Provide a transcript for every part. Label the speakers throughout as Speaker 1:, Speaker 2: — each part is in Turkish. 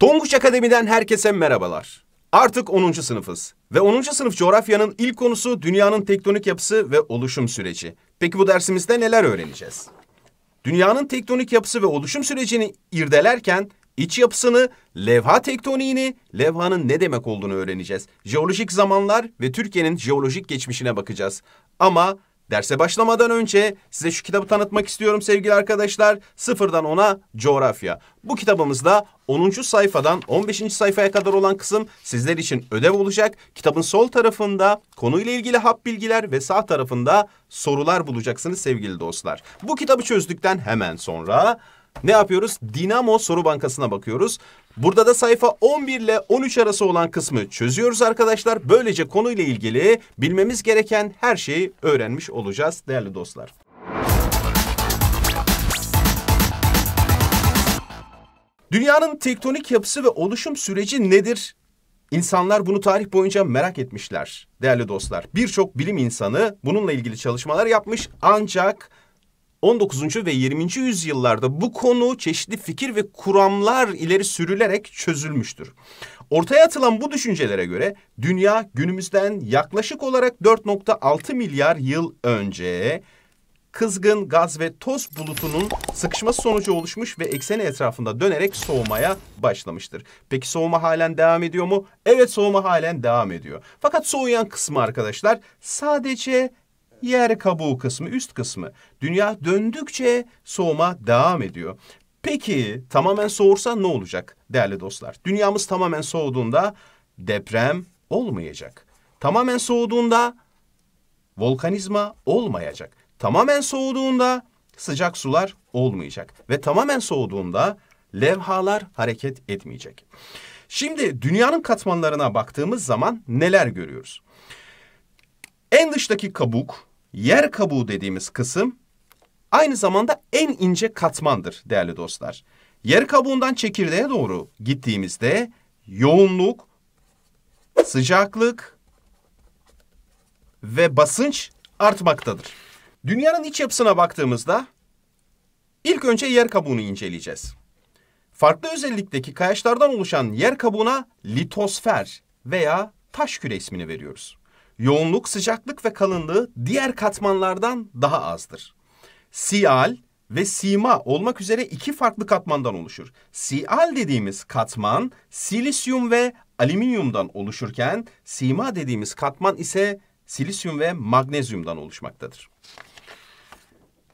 Speaker 1: Tonguç Akademi'den herkese merhabalar. Artık 10. sınıfız ve 10. sınıf coğrafyanın ilk konusu dünyanın tektonik yapısı ve oluşum süreci. Peki bu dersimizde neler öğreneceğiz? Dünyanın tektonik yapısı ve oluşum sürecini irdelerken iç yapısını, levha tektoniğini, levhanın ne demek olduğunu öğreneceğiz. Jeolojik zamanlar ve Türkiye'nin jeolojik geçmişine bakacağız. Ama Derse başlamadan önce size şu kitabı tanıtmak istiyorum sevgili arkadaşlar. Sıfırdan ona coğrafya. Bu kitabımızda 10. sayfadan 15. sayfaya kadar olan kısım sizler için ödev olacak. Kitabın sol tarafında konuyla ilgili hap bilgiler ve sağ tarafında sorular bulacaksınız sevgili dostlar. Bu kitabı çözdükten hemen sonra ne yapıyoruz? Dinamo soru bankasına bakıyoruz. Burada da sayfa 11 ile 13 arası olan kısmı çözüyoruz arkadaşlar. Böylece konuyla ilgili bilmemiz gereken her şeyi öğrenmiş olacağız değerli dostlar. Dünyanın tektonik yapısı ve oluşum süreci nedir? İnsanlar bunu tarih boyunca merak etmişler değerli dostlar. Birçok bilim insanı bununla ilgili çalışmalar yapmış ancak 19. ve 20. yüzyıllarda bu konu çeşitli fikir ve kuramlar ileri sürülerek çözülmüştür. Ortaya atılan bu düşüncelere göre dünya günümüzden yaklaşık olarak 4.6 milyar yıl önce kızgın gaz ve toz bulutunun sıkışması sonucu oluşmuş ve ekseni etrafında dönerek soğumaya başlamıştır. Peki soğuma halen devam ediyor mu? Evet soğuma halen devam ediyor. Fakat soğuyan kısmı arkadaşlar sadece yer kabuğu kısmı, üst kısmı. Dünya döndükçe soğuma devam ediyor. Peki tamamen soğursa ne olacak değerli dostlar? Dünyamız tamamen soğuduğunda deprem olmayacak. Tamamen soğuduğunda volkanizma olmayacak. Tamamen soğuduğunda sıcak sular olmayacak ve tamamen soğuduğunda levhalar hareket etmeyecek. Şimdi dünyanın katmanlarına baktığımız zaman neler görüyoruz? En dıştaki kabuk Yer kabuğu dediğimiz kısım aynı zamanda en ince katmandır değerli dostlar. Yer kabuğundan çekirdeğe doğru gittiğimizde yoğunluk, sıcaklık ve basınç artmaktadır. Dünyanın iç yapısına baktığımızda ilk önce yer kabuğunu inceleyeceğiz. Farklı özellikteki kayaçlardan oluşan yer kabuğuna litosfer veya taş küre ismini veriyoruz yoğunluk, sıcaklık ve kalınlığı diğer katmanlardan daha azdır. Sial ve sima olmak üzere iki farklı katmandan oluşur. Sial dediğimiz katman silisyum ve alüminyumdan oluşurken sima dediğimiz katman ise silisyum ve magnezyumdan oluşmaktadır.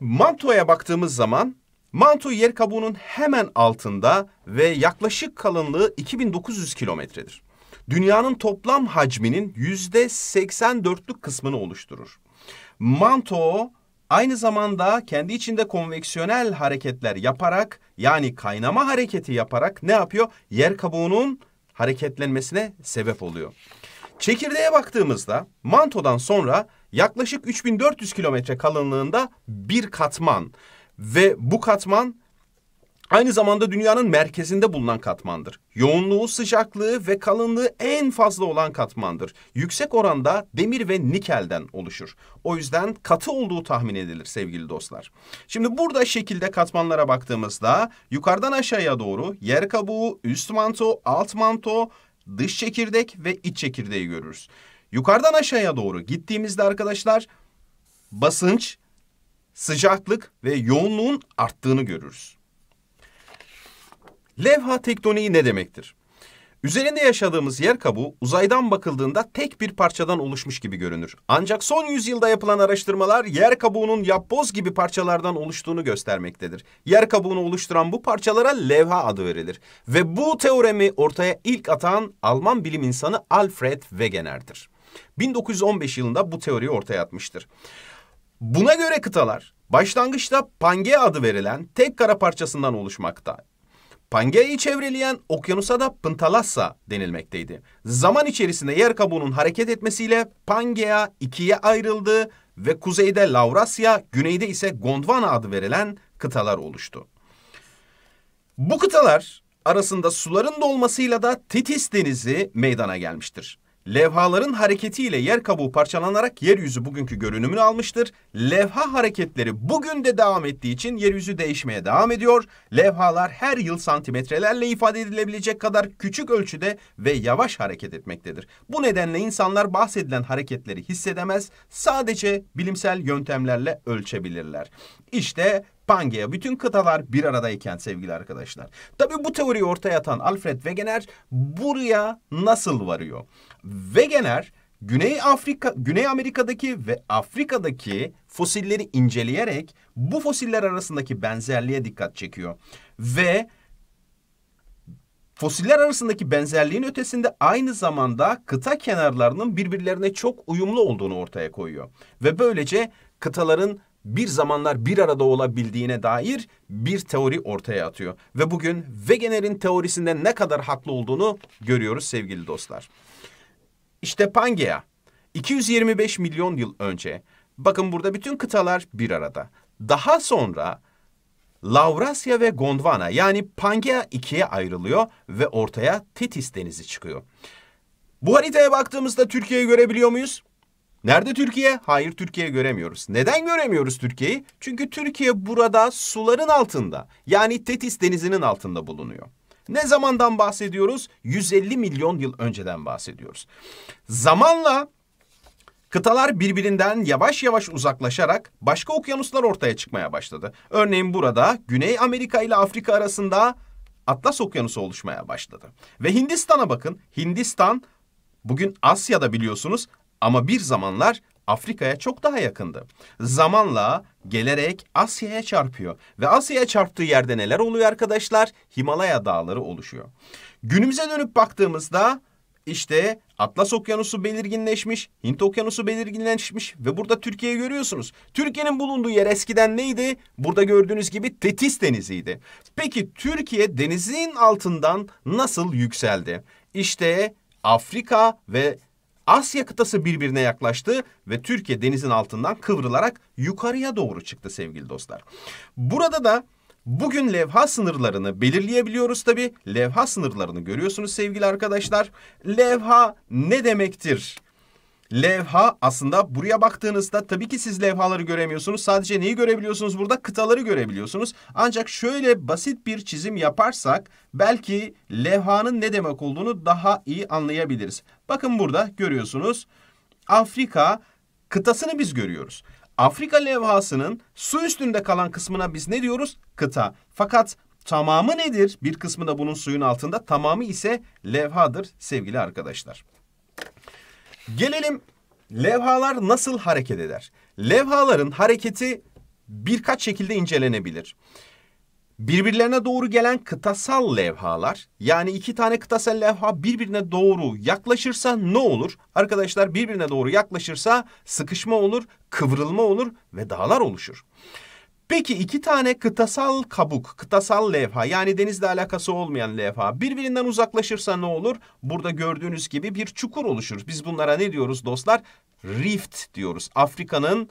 Speaker 1: Mantoya baktığımız zaman manto yer kabuğunun hemen altında ve yaklaşık kalınlığı 2900 kilometredir dünyanın toplam hacminin yüzde 84'lük kısmını oluşturur. Manto aynı zamanda kendi içinde konveksiyonel hareketler yaparak yani kaynama hareketi yaparak ne yapıyor? Yer kabuğunun hareketlenmesine sebep oluyor. Çekirdeğe baktığımızda mantodan sonra yaklaşık 3400 kilometre kalınlığında bir katman ve bu katman Aynı zamanda dünyanın merkezinde bulunan katmandır. Yoğunluğu, sıcaklığı ve kalınlığı en fazla olan katmandır. Yüksek oranda demir ve nikelden oluşur. O yüzden katı olduğu tahmin edilir sevgili dostlar. Şimdi burada şekilde katmanlara baktığımızda yukarıdan aşağıya doğru yer kabuğu, üst manto, alt manto, dış çekirdek ve iç çekirdeği görürüz. Yukarıdan aşağıya doğru gittiğimizde arkadaşlar basınç, sıcaklık ve yoğunluğun arttığını görürüz. Levha tektoniği ne demektir? Üzerinde yaşadığımız yer kabuğu uzaydan bakıldığında tek bir parçadan oluşmuş gibi görünür. Ancak son yüzyılda yapılan araştırmalar yer kabuğunun yapboz gibi parçalardan oluştuğunu göstermektedir. Yer kabuğunu oluşturan bu parçalara levha adı verilir. Ve bu teoremi ortaya ilk atan Alman bilim insanı Alfred Wegener'dir. 1915 yılında bu teoriyi ortaya atmıştır. Buna göre kıtalar başlangıçta Pangea adı verilen tek kara parçasından oluşmakta. Pangea'yı çevreleyen okyanusa da Pıntalassa denilmekteydi. Zaman içerisinde yer kabuğunun hareket etmesiyle Pangea ikiye ayrıldı ve kuzeyde Lavrasya, güneyde ise Gondwana adı verilen kıtalar oluştu. Bu kıtalar arasında suların dolmasıyla da Titis Denizi meydana gelmiştir. Levhaların hareketiyle yer kabuğu parçalanarak yeryüzü bugünkü görünümünü almıştır. Levha hareketleri bugün de devam ettiği için yeryüzü değişmeye devam ediyor. Levhalar her yıl santimetrelerle ifade edilebilecek kadar küçük ölçüde ve yavaş hareket etmektedir. Bu nedenle insanlar bahsedilen hareketleri hissedemez, sadece bilimsel yöntemlerle ölçebilirler. İşte Pangea bütün kıtalar bir aradayken sevgili arkadaşlar. Tabi bu teoriyi ortaya atan Alfred Wegener buraya nasıl varıyor? Wegener Güney Afrika, Güney Amerika'daki ve Afrika'daki fosilleri inceleyerek bu fosiller arasındaki benzerliğe dikkat çekiyor. Ve Fosiller arasındaki benzerliğin ötesinde aynı zamanda kıta kenarlarının birbirlerine çok uyumlu olduğunu ortaya koyuyor. Ve böylece kıtaların bir zamanlar bir arada olabildiğine dair bir teori ortaya atıyor. Ve bugün Wegener'in teorisinde ne kadar haklı olduğunu görüyoruz sevgili dostlar. İşte Pangea 225 milyon yıl önce bakın burada bütün kıtalar bir arada. Daha sonra Lavrasya ve Gondwana yani Pangea ikiye ayrılıyor ve ortaya Tetis denizi çıkıyor. Bu haritaya baktığımızda Türkiye'yi görebiliyor muyuz? Nerede Türkiye? Hayır Türkiye göremiyoruz. Neden göremiyoruz Türkiye'yi? Çünkü Türkiye burada suların altında yani Tetis denizinin altında bulunuyor. Ne zamandan bahsediyoruz? 150 milyon yıl önceden bahsediyoruz. Zamanla Kıtalar birbirinden yavaş yavaş uzaklaşarak başka okyanuslar ortaya çıkmaya başladı. Örneğin burada Güney Amerika ile Afrika arasında Atlas Okyanusu oluşmaya başladı. Ve Hindistan'a bakın. Hindistan bugün Asya'da biliyorsunuz ama bir zamanlar Afrika'ya çok daha yakındı. Zamanla gelerek Asya'ya çarpıyor. Ve Asya'ya çarptığı yerde neler oluyor arkadaşlar? Himalaya dağları oluşuyor. Günümüze dönüp baktığımızda işte Atlas Okyanusu belirginleşmiş, Hint Okyanusu belirginleşmiş ve burada Türkiye'yi görüyorsunuz. Türkiye'nin bulunduğu yer eskiden neydi? Burada gördüğünüz gibi Tetis Denizi'ydi. Peki Türkiye denizin altından nasıl yükseldi? İşte Afrika ve Asya kıtası birbirine yaklaştı ve Türkiye denizin altından kıvrılarak yukarıya doğru çıktı sevgili dostlar. Burada da Bugün levha sınırlarını belirleyebiliyoruz tabi. Levha sınırlarını görüyorsunuz sevgili arkadaşlar. Levha ne demektir? levha aslında buraya baktığınızda tabii ki siz levhaları göremiyorsunuz. Sadece neyi görebiliyorsunuz burada? Kıtaları görebiliyorsunuz. Ancak şöyle basit bir çizim yaparsak belki levhanın ne demek olduğunu daha iyi anlayabiliriz. Bakın burada görüyorsunuz Afrika kıtasını biz görüyoruz. Afrika levhasının su üstünde kalan kısmına biz ne diyoruz? Kıta. Fakat tamamı nedir? Bir kısmı da bunun suyun altında, tamamı ise levhadır sevgili arkadaşlar. Gelelim levhalar nasıl hareket eder? Levhaların hareketi birkaç şekilde incelenebilir. Birbirlerine doğru gelen kıtasal levhalar yani iki tane kıtasal levha birbirine doğru yaklaşırsa ne olur? Arkadaşlar birbirine doğru yaklaşırsa sıkışma olur, kıvrılma olur ve dağlar oluşur. Peki iki tane kıtasal kabuk, kıtasal levha yani denizle alakası olmayan levha birbirinden uzaklaşırsa ne olur? Burada gördüğünüz gibi bir çukur oluşur. Biz bunlara ne diyoruz dostlar? Rift diyoruz. Afrika'nın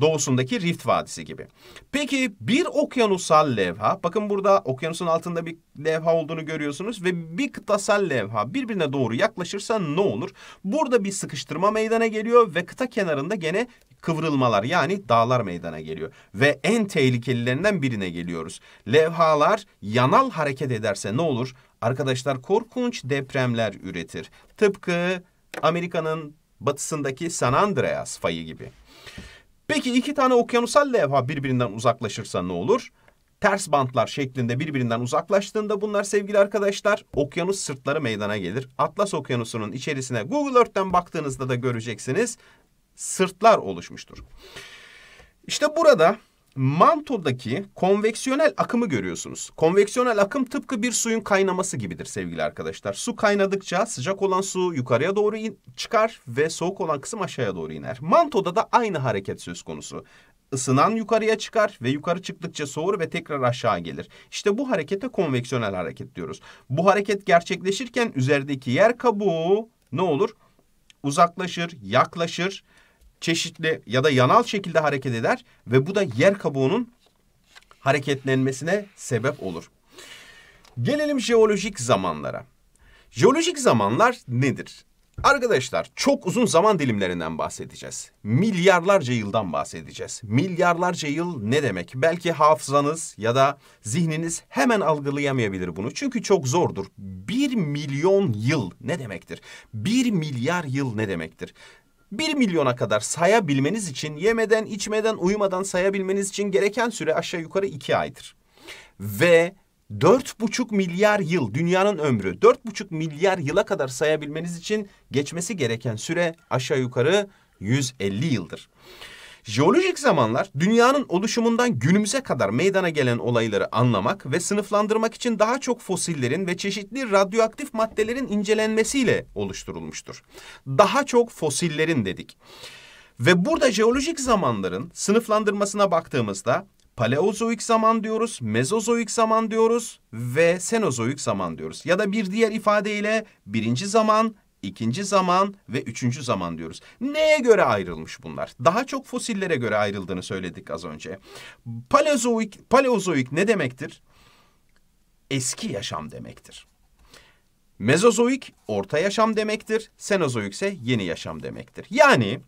Speaker 1: doğusundaki Rift Vadisi gibi. Peki bir okyanusal levha, bakın burada okyanusun altında bir levha olduğunu görüyorsunuz ve bir kıtasal levha birbirine doğru yaklaşırsa ne olur? Burada bir sıkıştırma meydana geliyor ve kıta kenarında gene kıvrılmalar yani dağlar meydana geliyor. Ve en tehlikelilerinden birine geliyoruz. Levhalar yanal hareket ederse ne olur? Arkadaşlar korkunç depremler üretir. Tıpkı Amerika'nın batısındaki San Andreas fayı gibi. Peki iki tane okyanusal levha birbirinden uzaklaşırsa ne olur? Ters bantlar şeklinde birbirinden uzaklaştığında bunlar sevgili arkadaşlar okyanus sırtları meydana gelir. Atlas okyanusunun içerisine Google Earth'ten baktığınızda da göreceksiniz sırtlar oluşmuştur. İşte burada mantodaki konveksiyonel akımı görüyorsunuz. Konveksiyonel akım tıpkı bir suyun kaynaması gibidir sevgili arkadaşlar. Su kaynadıkça sıcak olan su yukarıya doğru çıkar ve soğuk olan kısım aşağıya doğru iner. Mantoda da aynı hareket söz konusu. Isınan yukarıya çıkar ve yukarı çıktıkça soğur ve tekrar aşağı gelir. İşte bu harekete konveksiyonel hareket diyoruz. Bu hareket gerçekleşirken üzerindeki yer kabuğu ne olur? Uzaklaşır, yaklaşır çeşitli ya da yanal şekilde hareket eder ve bu da yer kabuğunun hareketlenmesine sebep olur. Gelelim jeolojik zamanlara. Jeolojik zamanlar nedir? Arkadaşlar çok uzun zaman dilimlerinden bahsedeceğiz. Milyarlarca yıldan bahsedeceğiz. Milyarlarca yıl ne demek? Belki hafızanız ya da zihniniz hemen algılayamayabilir bunu. Çünkü çok zordur. Bir milyon yıl ne demektir? Bir milyar yıl ne demektir? 1 milyona kadar sayabilmeniz için yemeden, içmeden, uyumadan sayabilmeniz için gereken süre aşağı yukarı 2 aydır. Ve 4,5 milyar yıl dünyanın ömrü 4,5 milyar yıla kadar sayabilmeniz için geçmesi gereken süre aşağı yukarı 150 yıldır. Jeolojik zamanlar dünyanın oluşumundan günümüze kadar meydana gelen olayları anlamak ve sınıflandırmak için daha çok fosillerin ve çeşitli radyoaktif maddelerin incelenmesiyle oluşturulmuştur. Daha çok fosillerin dedik. Ve burada jeolojik zamanların sınıflandırmasına baktığımızda Paleozoik zaman diyoruz, mezozoik zaman diyoruz ve senozoik zaman diyoruz. Ya da bir diğer ifadeyle birinci zaman, ikinci zaman ve üçüncü zaman diyoruz. Neye göre ayrılmış bunlar? Daha çok fosillere göre ayrıldığını söyledik az önce. Paleozoik, paleozoik ne demektir? Eski yaşam demektir. Mezozoik orta yaşam demektir. Senozoik ise yeni yaşam demektir. Yani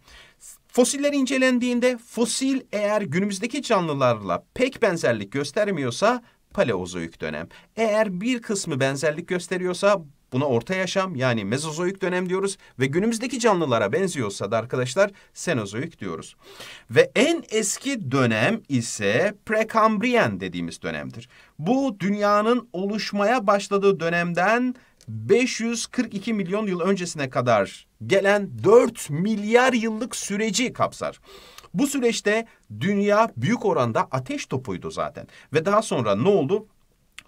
Speaker 1: fosiller incelendiğinde fosil eğer günümüzdeki canlılarla pek benzerlik göstermiyorsa paleozoik dönem. Eğer bir kısmı benzerlik gösteriyorsa Buna orta yaşam yani mezozoik dönem diyoruz ve günümüzdeki canlılara benziyorsa da arkadaşlar senozoik diyoruz. Ve en eski dönem ise prekambriyen dediğimiz dönemdir. Bu dünyanın oluşmaya başladığı dönemden 542 milyon yıl öncesine kadar gelen 4 milyar yıllık süreci kapsar. Bu süreçte dünya büyük oranda ateş topuydu zaten. Ve daha sonra ne oldu?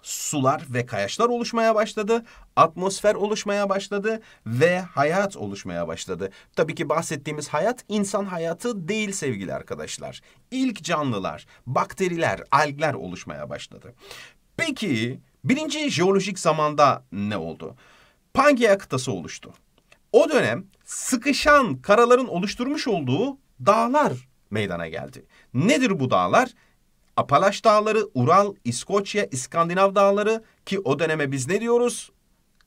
Speaker 1: sular ve kayaçlar oluşmaya başladı, atmosfer oluşmaya başladı ve hayat oluşmaya başladı. Tabii ki bahsettiğimiz hayat insan hayatı değil sevgili arkadaşlar. İlk canlılar, bakteriler, algler oluşmaya başladı. Peki birinci jeolojik zamanda ne oldu? Pangea kıtası oluştu. O dönem sıkışan karaların oluşturmuş olduğu dağlar meydana geldi. Nedir bu dağlar? Apalaş Dağları, Ural, İskoçya, İskandinav Dağları ki o döneme biz ne diyoruz?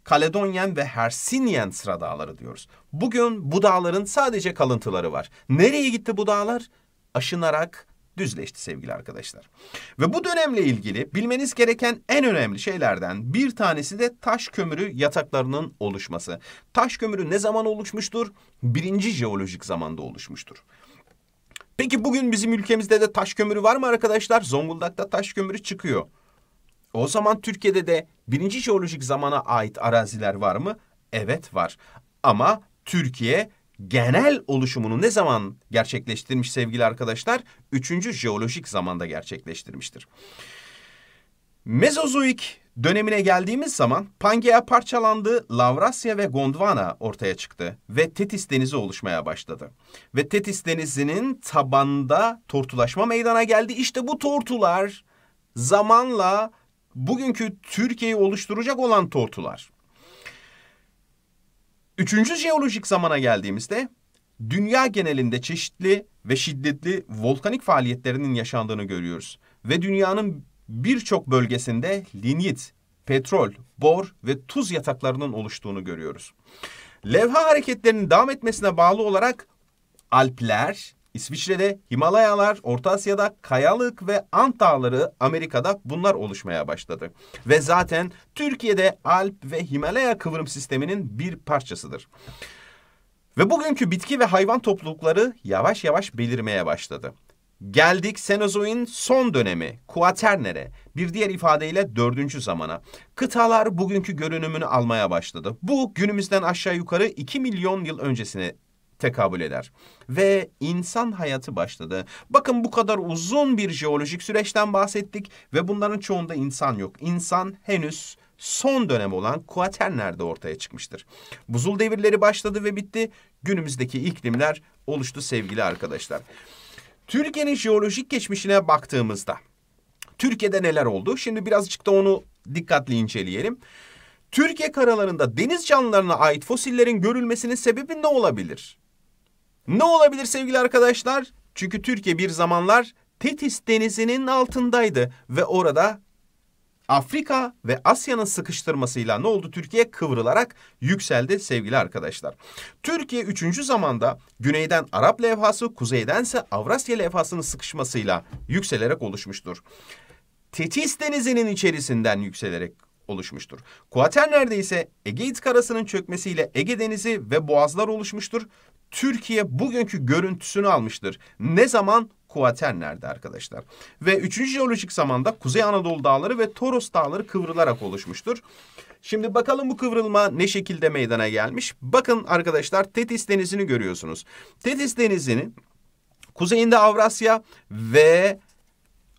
Speaker 1: Kaledonyen ve Hersinyen sıra dağları diyoruz. Bugün bu dağların sadece kalıntıları var. Nereye gitti bu dağlar? Aşınarak düzleşti sevgili arkadaşlar. Ve bu dönemle ilgili bilmeniz gereken en önemli şeylerden bir tanesi de taş kömürü yataklarının oluşması. Taş kömürü ne zaman oluşmuştur? Birinci jeolojik zamanda oluşmuştur. Peki bugün bizim ülkemizde de taş kömürü var mı arkadaşlar? Zonguldak'ta taş kömürü çıkıyor. O zaman Türkiye'de de birinci jeolojik zamana ait araziler var mı? Evet var. Ama Türkiye genel oluşumunu ne zaman gerçekleştirmiş sevgili arkadaşlar? Üçüncü jeolojik zamanda gerçekleştirmiştir. Mezozoik Dönemine geldiğimiz zaman Pangea parçalandı, Lavrasya ve Gondwana ortaya çıktı ve Tetis Denizi oluşmaya başladı. Ve Tetis Denizi'nin tabanda tortulaşma meydana geldi. İşte bu tortular zamanla bugünkü Türkiye'yi oluşturacak olan tortular. Üçüncü jeolojik zamana geldiğimizde dünya genelinde çeşitli ve şiddetli volkanik faaliyetlerinin yaşandığını görüyoruz. Ve dünyanın birçok bölgesinde linyit, petrol, bor ve tuz yataklarının oluştuğunu görüyoruz. Levha hareketlerinin devam etmesine bağlı olarak Alpler, İsviçre'de Himalayalar, Orta Asya'da Kayalık ve Ant Dağları Amerika'da bunlar oluşmaya başladı. Ve zaten Türkiye'de Alp ve Himalaya kıvrım sisteminin bir parçasıdır. Ve bugünkü bitki ve hayvan toplulukları yavaş yavaş belirmeye başladı. Geldik Senozoin son dönemi, kuaternere, bir diğer ifadeyle dördüncü zamana. Kıtalar bugünkü görünümünü almaya başladı. Bu günümüzden aşağı yukarı 2 milyon yıl öncesine tekabül eder. Ve insan hayatı başladı. Bakın bu kadar uzun bir jeolojik süreçten bahsettik ve bunların çoğunda insan yok. İnsan henüz son dönem olan kuaternerde ortaya çıkmıştır. Buzul devirleri başladı ve bitti. Günümüzdeki iklimler oluştu sevgili arkadaşlar. Türkiye'nin jeolojik geçmişine baktığımızda Türkiye'de neler oldu? Şimdi birazcık da onu dikkatli inceleyelim. Türkiye karalarında deniz canlılarına ait fosillerin görülmesinin sebebi ne olabilir? Ne olabilir sevgili arkadaşlar? Çünkü Türkiye bir zamanlar Tetis denizinin altındaydı ve orada Afrika ve Asya'nın sıkıştırmasıyla ne oldu? Türkiye kıvrılarak yükseldi sevgili arkadaşlar. Türkiye 3. zamanda güneyden Arap levhası, kuzeydense Avrasya levhasının sıkışmasıyla yükselerek oluşmuştur. Tetis denizinin içerisinden yükselerek oluşmuştur. Kuaternerde ise Egeit karasının çökmesiyle Ege Denizi ve boğazlar oluşmuştur. Türkiye bugünkü görüntüsünü almıştır. Ne zaman? kuaternerde arkadaşlar. Ve 3. jeolojik zamanda Kuzey Anadolu dağları ve Toros dağları kıvrılarak oluşmuştur. Şimdi bakalım bu kıvrılma ne şekilde meydana gelmiş. Bakın arkadaşlar Tetis denizini görüyorsunuz. Tetis denizini kuzeyinde Avrasya ve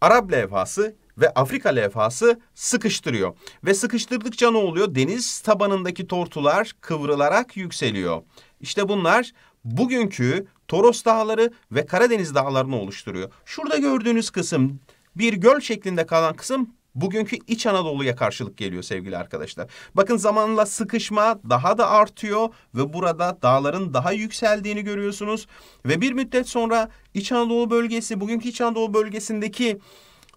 Speaker 1: Arap levhası ve Afrika levhası sıkıştırıyor. Ve sıkıştırdıkça ne oluyor? Deniz tabanındaki tortular kıvrılarak yükseliyor. İşte bunlar bugünkü Toros Dağları ve Karadeniz Dağları'nı oluşturuyor. Şurada gördüğünüz kısım bir göl şeklinde kalan kısım bugünkü İç Anadolu'ya karşılık geliyor sevgili arkadaşlar. Bakın zamanla sıkışma daha da artıyor ve burada dağların daha yükseldiğini görüyorsunuz. Ve bir müddet sonra İç Anadolu bölgesi, bugünkü İç Anadolu bölgesindeki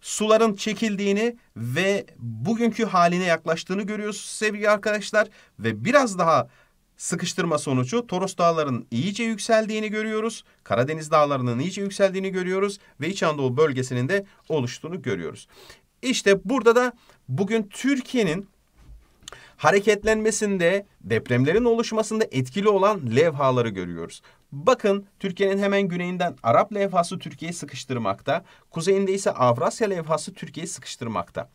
Speaker 1: suların çekildiğini ve bugünkü haline yaklaştığını görüyorsunuz sevgili arkadaşlar. Ve biraz daha sıkıştırma sonucu Toros Dağları'nın iyice yükseldiğini görüyoruz. Karadeniz Dağları'nın iyice yükseldiğini görüyoruz ve İç Anadolu bölgesinin de oluştuğunu görüyoruz. İşte burada da bugün Türkiye'nin hareketlenmesinde, depremlerin oluşmasında etkili olan levhaları görüyoruz. Bakın Türkiye'nin hemen güneyinden Arap levhası Türkiye'yi sıkıştırmakta, kuzeyinde ise Avrasya levhası Türkiye'yi sıkıştırmakta.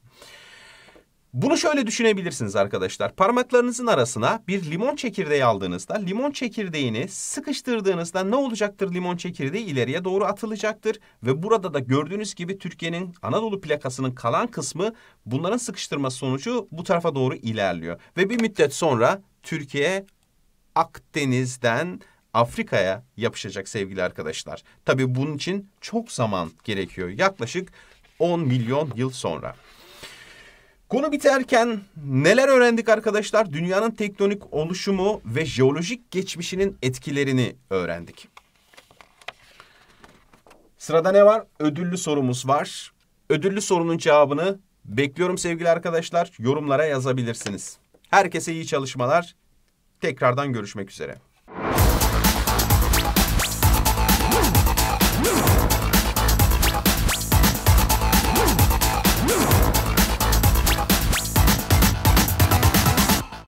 Speaker 1: Bunu şöyle düşünebilirsiniz arkadaşlar. Parmaklarınızın arasına bir limon çekirdeği aldığınızda limon çekirdeğini sıkıştırdığınızda ne olacaktır? Limon çekirdeği ileriye doğru atılacaktır. Ve burada da gördüğünüz gibi Türkiye'nin Anadolu plakasının kalan kısmı bunların sıkıştırması sonucu bu tarafa doğru ilerliyor. Ve bir müddet sonra Türkiye Akdeniz'den Afrika'ya yapışacak sevgili arkadaşlar. Tabii bunun için çok zaman gerekiyor. Yaklaşık 10 milyon yıl sonra. Konu biterken neler öğrendik arkadaşlar? Dünyanın tektonik oluşumu ve jeolojik geçmişinin etkilerini öğrendik. Sırada ne var? Ödüllü sorumuz var. Ödüllü sorunun cevabını bekliyorum sevgili arkadaşlar. Yorumlara yazabilirsiniz. Herkese iyi çalışmalar. Tekrardan görüşmek üzere.